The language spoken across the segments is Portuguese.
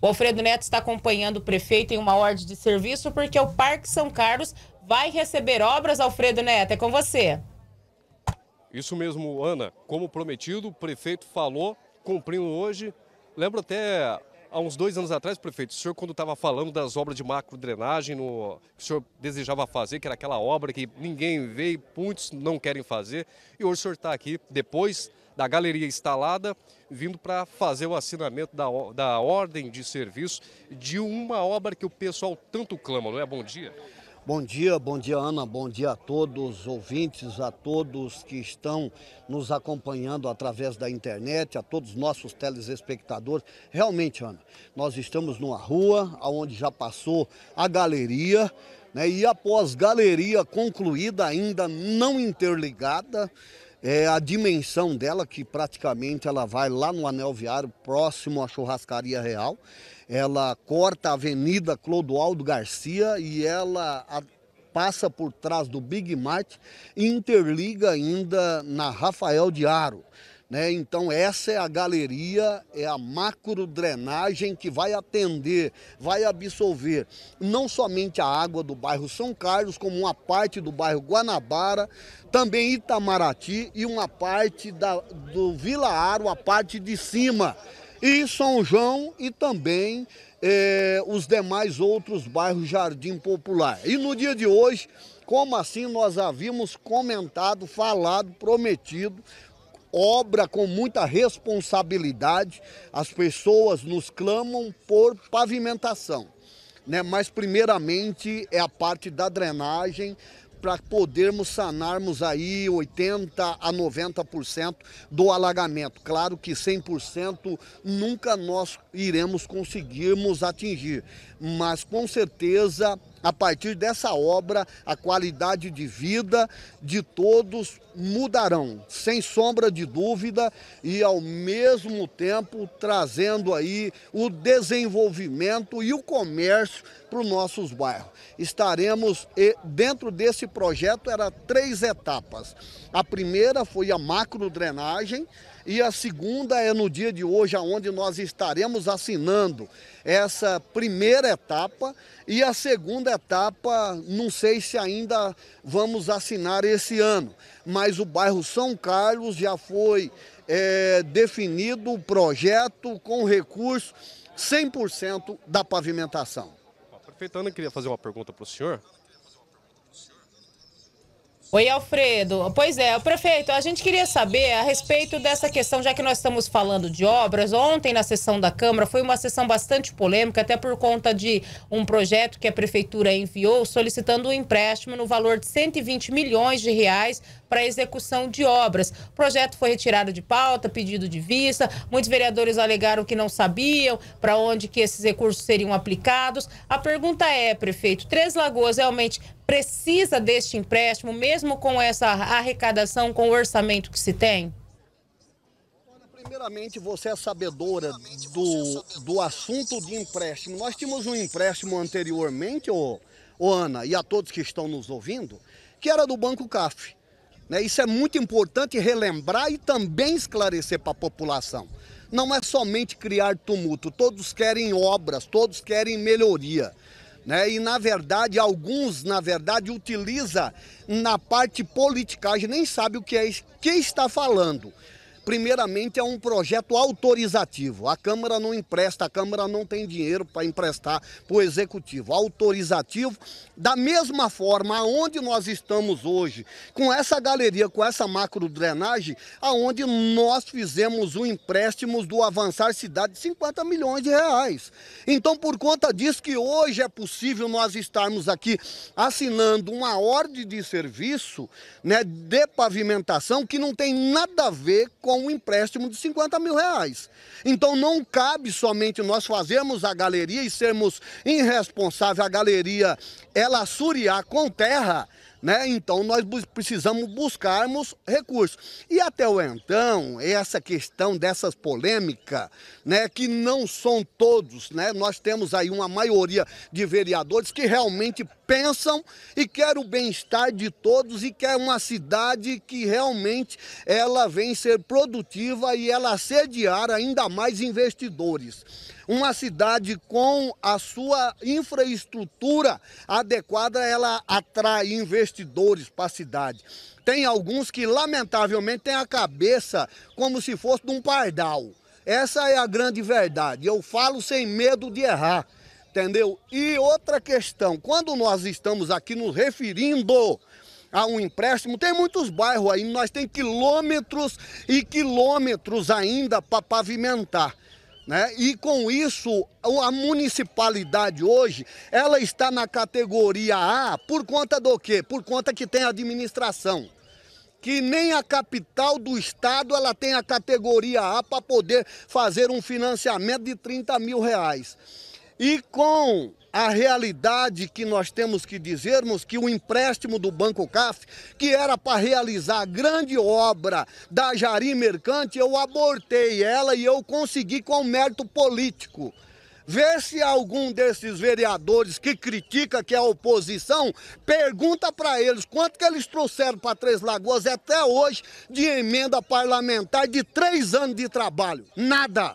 O Alfredo Neto está acompanhando o prefeito em uma ordem de serviço porque o Parque São Carlos vai receber obras. Alfredo Neto, é com você. Isso mesmo, Ana. Como prometido, o prefeito falou, cumprindo hoje. Lembro até há uns dois anos atrás, prefeito, o senhor quando estava falando das obras de macro drenagem, no, que o senhor desejava fazer, que era aquela obra que ninguém vê e muitos não querem fazer. E hoje o senhor está aqui, depois da galeria instalada, vindo para fazer o assinamento da, da ordem de serviço de uma obra que o pessoal tanto clama, não é? Bom dia. Bom dia, bom dia Ana, bom dia a todos os ouvintes, a todos que estão nos acompanhando através da internet, a todos nossos telespectadores. Realmente, Ana, nós estamos numa rua onde já passou a galeria, né, e após galeria concluída ainda não interligada, é, a dimensão dela, que praticamente ela vai lá no anel viário, próximo à churrascaria real. Ela corta a Avenida Clodoaldo Garcia e ela a, passa por trás do Big Mart e interliga ainda na Rafael de Aro. Né? Então essa é a galeria, é a macro drenagem que vai atender, vai absorver não somente a água do bairro São Carlos, como uma parte do bairro Guanabara, também Itamaraty e uma parte da, do Vila Aro, a parte de cima. E São João e também eh, os demais outros bairros Jardim Popular. E no dia de hoje, como assim nós havíamos comentado, falado, prometido, obra com muita responsabilidade. As pessoas nos clamam por pavimentação, né? mas primeiramente é a parte da drenagem para podermos sanarmos aí 80 a 90% do alagamento. Claro que 100% nunca nós iremos conseguirmos atingir, mas com certeza a partir dessa obra, a qualidade de vida de todos mudarão, sem sombra de dúvida, e ao mesmo tempo trazendo aí o desenvolvimento e o comércio para os nossos bairros. Estaremos dentro desse projeto era três etapas. A primeira foi a macro drenagem e a segunda é no dia de hoje aonde nós estaremos assinando essa primeira etapa e a segunda segunda etapa, não sei se ainda vamos assinar esse ano, mas o bairro São Carlos já foi é, definido o projeto com recurso 100% da pavimentação. Aproveitando, eu queria fazer uma pergunta para o senhor. Oi, Alfredo. Pois é, prefeito, a gente queria saber a respeito dessa questão, já que nós estamos falando de obras. Ontem, na sessão da Câmara, foi uma sessão bastante polêmica, até por conta de um projeto que a prefeitura enviou solicitando um empréstimo no valor de 120 milhões de reais para execução de obras. O projeto foi retirado de pauta, pedido de vista. Muitos vereadores alegaram que não sabiam para onde que esses recursos seriam aplicados. A pergunta é, prefeito, Três Lagoas realmente precisa deste empréstimo, mesmo com essa arrecadação, com o orçamento que se tem? Primeiramente, você é sabedora do, do assunto de empréstimo. Nós tínhamos um empréstimo anteriormente, ô, ô Ana, e a todos que estão nos ouvindo, que era do Banco CAF. Né? Isso é muito importante relembrar e também esclarecer para a população. Não é somente criar tumulto, todos querem obras, todos querem melhoria. Né? E na verdade, alguns, na verdade, utiliza na parte politicagem, nem sabe o que é que está falando. Primeiramente, é um projeto autorizativo. A Câmara não empresta, a Câmara não tem dinheiro para emprestar para o Executivo. Autorizativo, da mesma forma, aonde nós estamos hoje, com essa galeria, com essa macro drenagem, aonde nós fizemos o um empréstimo do Avançar Cidade de 50 milhões de reais. Então, por conta disso que hoje é possível nós estarmos aqui assinando uma ordem de serviço né, de pavimentação que não tem nada a ver com um empréstimo de 50 mil reais. Então não cabe somente nós fazermos a galeria e sermos irresponsáveis, a galeria ela suriar com terra né? Então nós precisamos buscarmos recursos. E até o então, essa questão dessas polêmicas, né, que não são todos, né? Nós temos aí uma maioria de vereadores que realmente pensam e quer o bem-estar de todos e quer uma cidade que realmente ela vem ser produtiva e ela sediar ainda mais investidores. Uma cidade com a sua infraestrutura adequada, ela atrai investidores para a cidade. Tem alguns que, lamentavelmente, têm a cabeça como se fosse de um pardal. Essa é a grande verdade. Eu falo sem medo de errar, entendeu? E outra questão, quando nós estamos aqui nos referindo a um empréstimo, tem muitos bairros aí, nós tem quilômetros e quilômetros ainda para pavimentar. Né? E com isso, a municipalidade hoje, ela está na categoria A por conta do quê? Por conta que tem administração. Que nem a capital do estado ela tem a categoria A para poder fazer um financiamento de 30 mil reais. E com a realidade que nós temos que dizermos que o empréstimo do Banco CAF, que era para realizar a grande obra da Jari Mercante, eu abortei ela e eu consegui com mérito político. Vê se algum desses vereadores que critica que é a oposição, pergunta para eles quanto que eles trouxeram para Três Lagoas até hoje de emenda parlamentar de três anos de trabalho. Nada!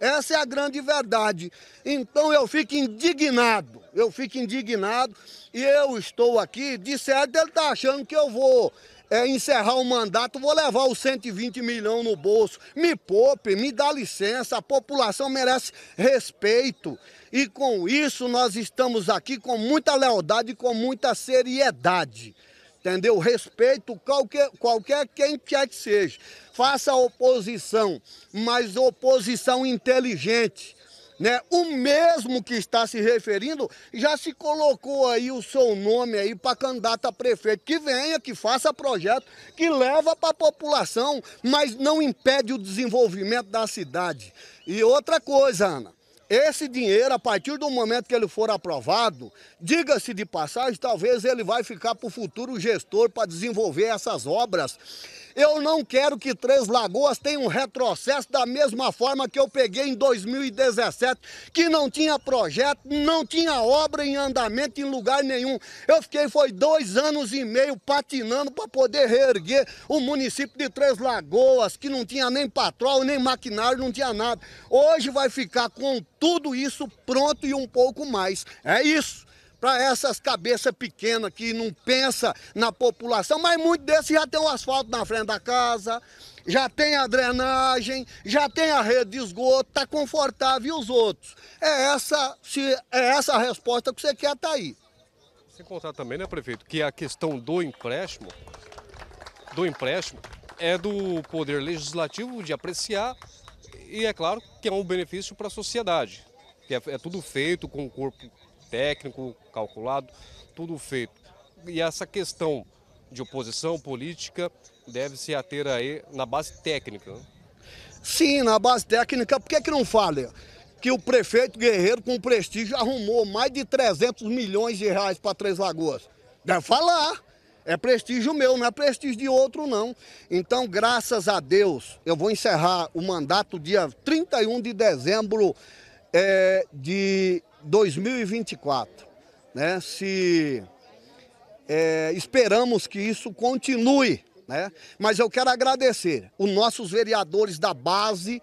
Essa é a grande verdade. Então eu fico indignado, eu fico indignado e eu estou aqui, de certo ele está achando que eu vou é, encerrar o mandato, vou levar os 120 milhões no bolso. Me poupe, me dá licença, a população merece respeito. E com isso nós estamos aqui com muita lealdade e com muita seriedade entendeu? Respeito qualquer, qualquer quem quer que seja. Faça oposição, mas oposição inteligente. Né? O mesmo que está se referindo já se colocou aí o seu nome aí para candidato a prefeito. Que venha, que faça projeto, que leva para a população, mas não impede o desenvolvimento da cidade. E outra coisa, Ana, esse dinheiro, a partir do momento que ele for aprovado, diga-se de passagem, talvez ele vai ficar para o futuro gestor para desenvolver essas obras. Eu não quero que Três Lagoas tenha um retrocesso da mesma forma que eu peguei em 2017, que não tinha projeto, não tinha obra em andamento em lugar nenhum. Eu fiquei, foi dois anos e meio patinando para poder reerguer o município de Três Lagoas, que não tinha nem patrol, nem maquinário, não tinha nada. Hoje vai ficar com tudo isso pronto e um pouco mais. É isso para essas cabeças pequenas que não pensa na população, mas muito desses já tem o asfalto na frente da casa, já tem a drenagem, já tem a rede de esgoto, tá confortável e os outros. É essa, se, é essa a resposta que você quer tá aí. Sem contar também, né, prefeito, que a questão do empréstimo, do empréstimo, é do poder legislativo de apreciar e é claro que é um benefício para a sociedade, que é, é tudo feito com o corpo técnico calculado, tudo feito. E essa questão de oposição política deve se ater aí na base técnica. Né? Sim, na base técnica, por que, que não fala Que o prefeito Guerreiro, com prestígio, arrumou mais de 300 milhões de reais para Três Lagoas. Deve falar. É prestígio meu, não é prestígio de outro, não. Então, graças a Deus, eu vou encerrar o mandato dia 31 de dezembro é, de 2024. Né? Se é, esperamos que isso continue. Né? Mas eu quero agradecer os nossos vereadores da base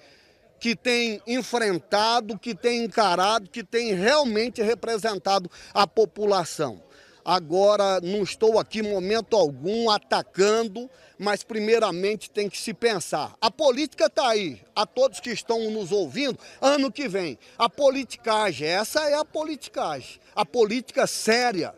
que têm enfrentado, que têm encarado, que têm realmente representado a população. Agora, não estou aqui momento algum atacando, mas primeiramente tem que se pensar. A política está aí, a todos que estão nos ouvindo, ano que vem. A politicagem, essa é a politicagem. A política séria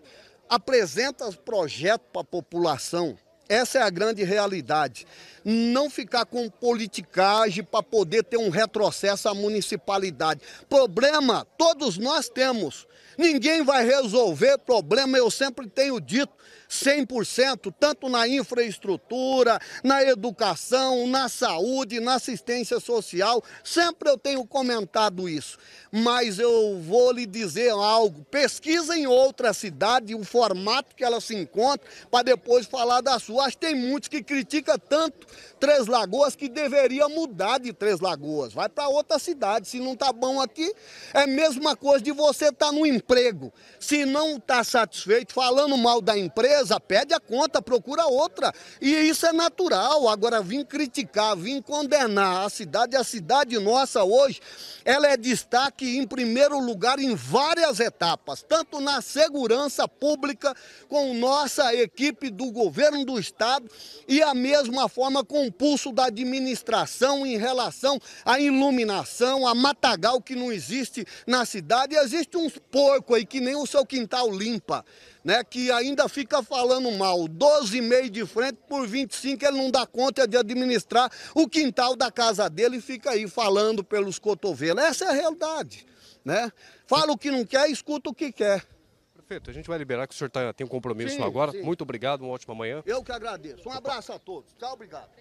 apresenta projeto para a população. Essa é a grande realidade não ficar com politicagem para poder ter um retrocesso à municipalidade. Problema todos nós temos. Ninguém vai resolver problema, eu sempre tenho dito, 100%, tanto na infraestrutura, na educação, na saúde, na assistência social. Sempre eu tenho comentado isso. Mas eu vou lhe dizer algo: pesquisa em outra cidade o formato que ela se encontra para depois falar da sua. Acho que tem muitos que criticam tanto Três Lagoas que deveria mudar de Três Lagoas, vai para outra cidade. Se não tá bom aqui, é a mesma coisa de você estar tá no emprego. Se não tá satisfeito, falando mal da empresa, pede a conta, procura outra. E isso é natural. Agora, vim criticar, vim condenar a cidade, é a cidade nossa hoje, ela é destaque em primeiro lugar em várias etapas, tanto na segurança pública, com nossa equipe do governo do estado e a mesma forma com o pulso da administração em relação à iluminação, a matagal que não existe na cidade. E existe uns porco aí que nem o seu quintal limpa, né? Que ainda fica falando mal. 12,5 de frente por 25, ele não dá conta de administrar o quintal da casa dele e fica aí falando pelos cotovelos. Essa é a realidade, né? Fala o que não quer, escuta o que quer. Prefeito, a gente vai liberar que o senhor tá, tem um compromisso sim, agora. Sim. Muito obrigado, uma ótima manhã. Eu que agradeço. Um abraço a todos. Tchau, obrigado.